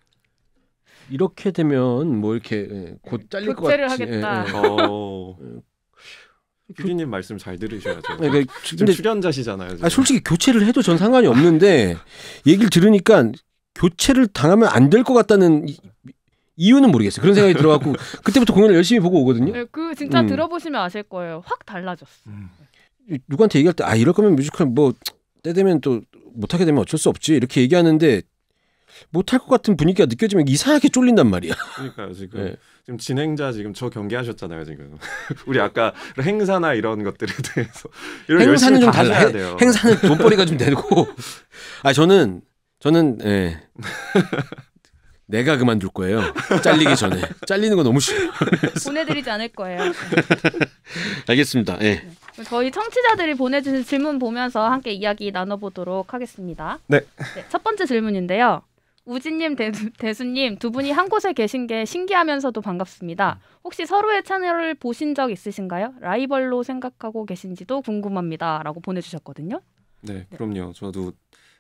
이렇게 되면 뭐 이렇게 예, 곧 네, 잘릴 것 같지. 예, 하겠다. 예. 어. 규리님 말씀 잘 들으셔야죠. 네, 그러니까, 근데, 출연자시잖아요. 아니, 솔직히 교체를 해도 전 상관이 없는데 얘기를 들으니까 교체를 당하면 안 될 것 같다는 이유는 모르겠어요. 그런 생각이 들어갖고 *laughs* 그때부터 공연을 열심히 보고 오거든요. 네, 그 진짜 음. 들어보시면 아실 거예요. 확 달라졌어. 음. 누구한테 얘기할 때 아 이럴 거면 뮤지컬 뭐 때 되면 또 못하게 되면 어쩔 수 없지 이렇게 얘기하는데 못할 것 같은 분위기가 느껴지면 이상하게 쫄린단 말이야. 그러니까요 지금 네. 지금 진행자 지금 저 경계하셨잖아요 지금 *laughs* 우리 아까 행사나 이런 것들에 대해서 이런 행사는 좀 달라야 돼요. 행사는 *laughs* 돈벌이가 좀 되고 아 저는 저는 예. 내가 그만둘 거예요. 잘리기 전에 잘리는 거 너무 싫어. 보내드리지 않을 거예요. *laughs* 알겠습니다. 예. 네. 저희 청취자들이 보내주신 질문 보면서 함께 이야기 나눠보도록 하겠습니다. 네. 네. 첫 번째 질문인데요. 우진님, 대수, 님 두 분이 한 곳에 계신 게 신기하면서도 반갑습니다. 혹시 서로의 채널을 보신 적 있으신가요? 라이벌로 생각하고 계신지도 궁금합니다. 라고 보내주셨거든요. 네, 네. 그럼요. 저도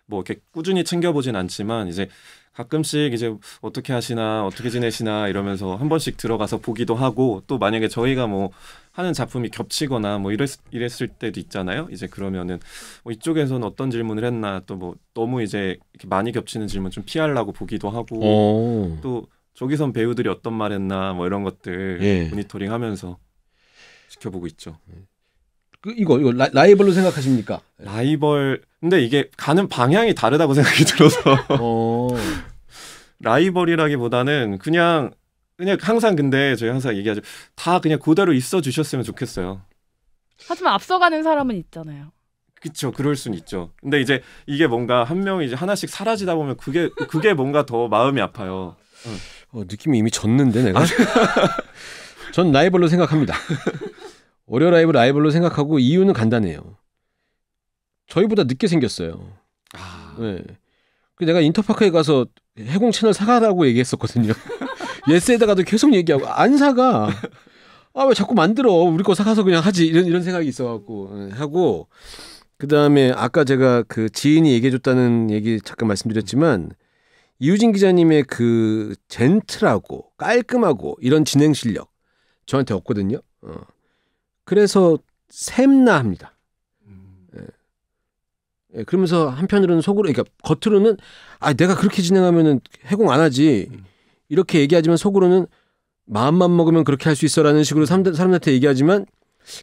뭐 이렇게 꾸준히 챙겨보진 않지만 이제 가끔씩 이제 어떻게 하시나 어떻게 지내시나 이러면서 한 번씩 들어가서 보기도 하고 또 만약에 저희가 뭐 하는 작품이 겹치거나 뭐 이랬, 이랬을 때도 있잖아요. 이제 그러면은 뭐 이쪽에서는 어떤 질문을 했나 또 뭐 너무 이제 이렇게 많이 겹치는 질문 좀 피하려고 보기도 하고 오. 어. 또 저기선 배우들이 어떤 말했나 뭐 이런 것들 예. 모니터링하면서 지켜보고 있죠. 그, 이거 이거 라, 이벌로 생각하십니까? 라이벌 근데 이게 가는 방향이 다르다고 *laughs* 생각이 들어서 어. 라이벌이라기보다는 그냥 그냥 항상 근데 저희 항상 얘기하죠 다 그냥 그대로 있어 주셨으면 좋겠어요. 하지만 앞서가는 사람은 있잖아요. 그렇죠. 그럴 순 있죠. 근데 이제 이게 뭔가 한 명이 이제 하나씩 사라지다 보면 그게 그게 뭔가 더 마음이 아파요. 어, 느낌이 이미 졌는데 내가. *laughs* 전 라이벌로 생각합니다. 월요 라이브 라이벌로 생각하고 이유는 간단해요. 저희보다 늦게 생겼어요. 아. 네. 그 내가 인터파크에 가서 해공 채널 사가라고 얘기했었거든요. *laughs* 예스에다가도 계속 얘기하고 안 사가. 아 왜 자꾸 만들어? 우리 거 사가서 그냥 하지 이런 이런 생각이 있어갖고 네, 하고 그 다음에 아까 제가 그 지인이 얘기해줬다는 얘기 잠깐 말씀드렸지만 이유진 기자님의 그 젠틀하고 깔끔하고 이런 진행 실력 저한테 없거든요. 어. 그래서 샘나 합니다. 음. 예. 예, 그러면서 한편으로는 속으로 그러니까 겉으로는 아 내가 그렇게 진행하면은 해공 안 하지 음. 이렇게 얘기하지만 속으로는 마음만 먹으면 그렇게 할 수 있어라는 식으로 사람들한테 얘기하지만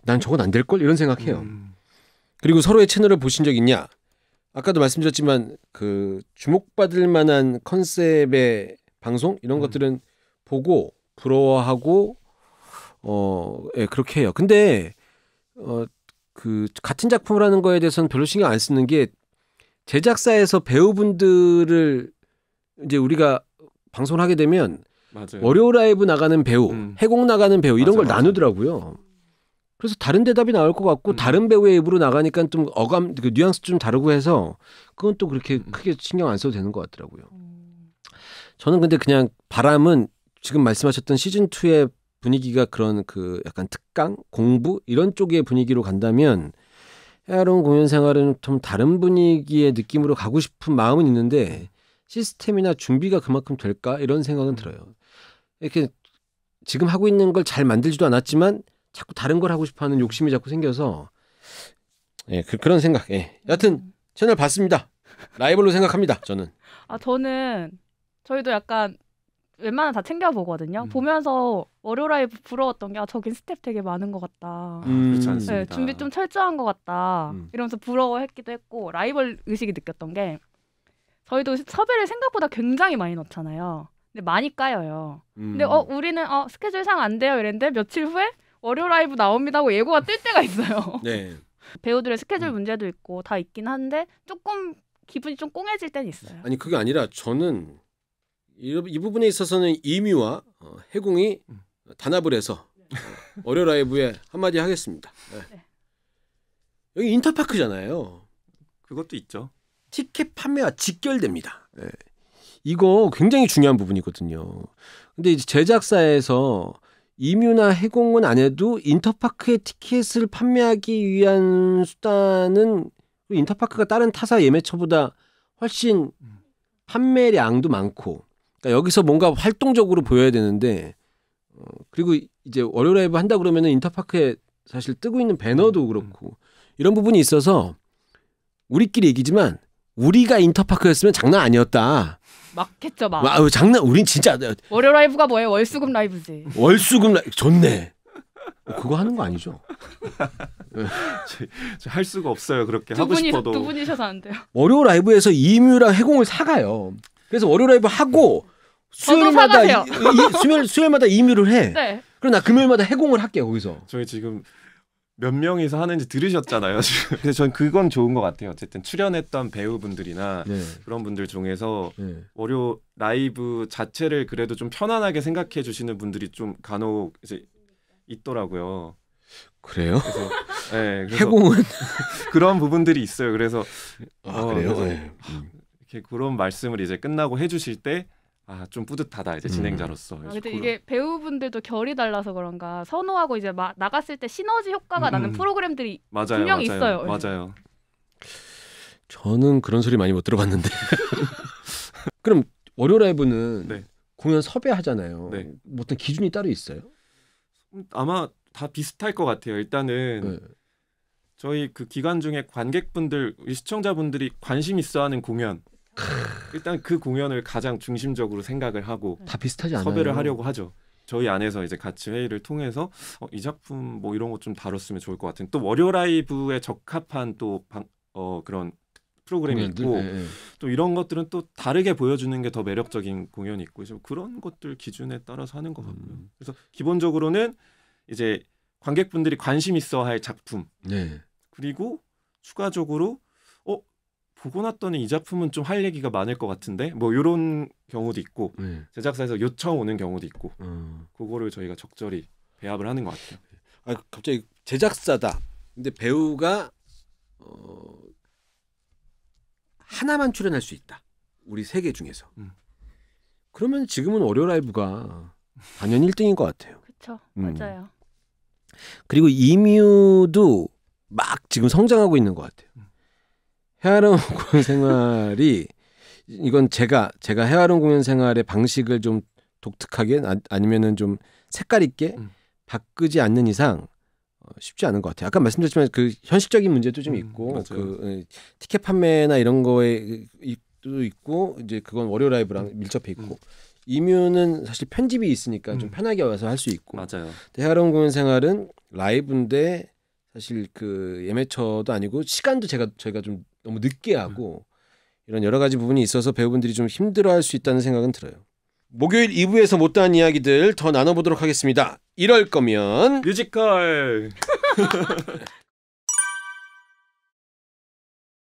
난 저건 안 될 걸 이런 생각해요. 음. 그리고 서로의 채널을 보신 적 있냐? 아까도 말씀드렸지만 그 주목받을 만한 컨셉의 방송 이런 음. 것들은 보고 부러워하고 어, 예, 그렇게 해요. 근데 어, 그 같은 작품을하는 거에 대해서는 별로 신경 안 쓰는 게 제작사에서 배우분들을 이제 우리가 방송을 하게 되면 맞아요. 월요 라이브 나가는 배우, 음. 해공 나가는 배우 이런 맞아, 걸 맞아. 나누더라고요. 그래서 다른 대답이 나올 것 같고 음. 다른 배우의 입으로 나가니까 좀 어감 그 뉘앙스 좀 다르고 해서 그건 또 그렇게 음. 크게 신경 안 써도 되는 것 같더라고요. 음. 저는 근데 그냥 바람은 지금 말씀하셨던 시즌 2의 분위기가 그런 그 약간 특강 공부 이런 쪽의 분위기로 간다면 헤아로운 공연 생활은 좀 다른 분위기의 느낌으로 가고 싶은 마음은 있는데 시스템이나 준비가 그만큼 될까 이런 생각은 들어요. 이렇게 지금 하고 있는 걸 잘 만들지도 않았지만 자꾸 다른 걸 하고 싶어하는 욕심이 자꾸 생겨서 예 그, 런 생각 예 여튼 채널 봤습니다 라이벌로 생각합니다 저는 아 저는 저희도 약간 웬만하면 다 챙겨보거든요. 음. 보면서 월요라이브 부러웠던 게 아, 저긴 스텝 되게 많은 것 같다. 아, 음. 네, 준비 좀 철저한 것 같다. 음. 이러면서 부러워했기도 했고 라이벌 의식이 느꼈던 게 저희도 섭외를 생각보다 굉장히 많이 넣잖아요. 근데 많이 까여요. 근데 음. 어 우리는 어 스케줄상 안 돼요 이랬는데 며칠 후에 월요 라이브 나옵니다 하고 예고가 뜰 때가 있어요. *laughs* 네. 배우들의 스케줄 음. 문제도 있고 다 있긴 한데 조금 기분이 좀 꽁해질 때는 있어요. 아니 그게 아니라 저는 이, 이 부분에 있어서는 이미와 어, 해공이 단합을 해서 어, 월요 라이브에 한마디 하겠습니다. 네. 네. 여기 인터파크잖아요. 그것도 있죠. 티켓 판매와 직결됩니다. 네. 이거 굉장히 중요한 부분이거든요. 근데 이제 제작사에서 이뮤나 해공은 안 해도 인터파크의 티켓을 판매하기 위한 수단은 인터파크가 다른 타사 예매처보다 훨씬 음. 판매량도 많고 그러니까 여기서 뭔가 활동적으로 보여야 되는데 어, 그리고 이제 월요 라이브 뭐 한다 그러면 인터파크에 사실 뜨고 있는 배너도 음, 음. 그렇고 이런 부분이 있어서 우리끼리 얘기지만 우리가 인터파크였으면 장난 아니었다. 막겠죠 막. 와, 장난 우린 진짜 월요 라이브가 뭐예요? 월수금 라이브지. 월수금 라이브 좋네. 어, 그거 하는 거 아니죠? 네. *laughs* 할 수가 없어요. 그렇게 하고 분이, 싶어도 두 분이셔서 안 돼요. 월요 라이브에서 이뮤랑 해공을 사가요. 그래서 월요 라이브 하고 수요일마다 수요일 수요일마다 임유를 해. 네. 그럼 나 금요일마다 해공을 할게요 거기서. 저희 지금 몇 명이서 하는지 들으셨잖아요. 근데 전 그건 좋은 것 같아요. 어쨌든 출연했던 배우분들이나 네. 그런 분들 중에서 네. 월요 라이브 자체를 그래도 좀 편안하게 생각해 주시는 분들이 좀 간혹 이제 있더라고요. 그래요? 그래서, 네, 그래서 해공은 *laughs* 그런 부분들이 있어요. 그래서 아, 어, 그래요? 그래서, 네. 음. 이렇게 그런 말씀을 이제 끝나고 해주실 때 아좀 뿌듯하다 이제 음. 진행자로서. 음. 아, 근데 이게 배우분들도 결이 달라서 그런가 선호하고 이제 막 나갔을 때 시너지 효과가 음. 나는 프로그램들이 맞아요, 분명히 맞아요, 있어요. 맞아요. 저는 그런 소리 많이 못 들어봤는데. *laughs* 그럼 월요 라이브는 네. 공연 섭외하잖아요. 네. 어떤 기준이 따로 있어요? 음, 아마 다 비슷할 것 같아요. 일단은 네. 저희 그 기간 중에 관객분들, 시청자분들이 관심 있어하는 공연 일단 그 공연을 가장 중심적으로 생각을 하고 음. 다 비슷하지 않아요. 섭외를 하려고 하죠. 저희 안에서 이제 같이 회의를 통해서 어, 이 작품 뭐 이런 것 좀 다뤘으면 좋을 것 같은 또 월요 라이브에 적합한 또 어, 그런 프로그램이 있고 네, 네. 또 이런 것들은 또 다르게 보여주는 게 더 매력적인 공연이 있고 좀 그런 것들 기준에 따라서 하는 것 같고요. 음. 그래서 기본적으로는 이제 관객분들이 관심 있어 할 작품 네. 그리고 추가적으로 어 보고 났더니 이 작품은 좀 할 얘기가 많을 것 같은데 뭐 이런 경우도 있고 네. 제작사에서 요청 오는 경우도 있고 음. 그거를 저희가 적절히 배합을 하는 것 같아요. 아 갑자기 제작사다. 근데 배우가 어, 하나만 출연할 수 있다. 우리 세 개 중에서. 음. 그러면 지금은 월요 라이브가 당연 1등인 것 같아요. 그렇죠. 음. 맞아요. 그리고 이뮤도 막 지금 성장하고 있는 것 같아요. 음. 헤아론 *laughs* 공연 생활이 이건 제가 제가 헤아론 공연 생활의 방식을 좀 독특하게 아, 니면은좀 색깔 있게 음. 바꾸지 않는 이상 어, 쉽지 않은 것 같아요. 아까 말씀드렸지만 그 현실적인 문제도 좀 음, 있고 음, 그 예, 티켓 판매나 이런 거에 도 그, 있고 이제 그건 월요 라이브랑 음. 밀접해 음. 있고 이뮤는 사실 편집이 있으니까 좀 음. 편하게 와서 할 수 있고 맞아요. 헤아론 공연 생활은 라이브인데 사실 그 예매처도 아니고 시간도 제가 저희가 좀 너무 늦게 하고 음. 이런 여러 가지 부분이 있어서 배우분들이 좀 힘들어할 수 있다는 생각은 들어요. 목요일 2부에서 못다한 이야기들 더 나눠보도록 하겠습니다. 이럴 거면 뮤지컬 *laughs*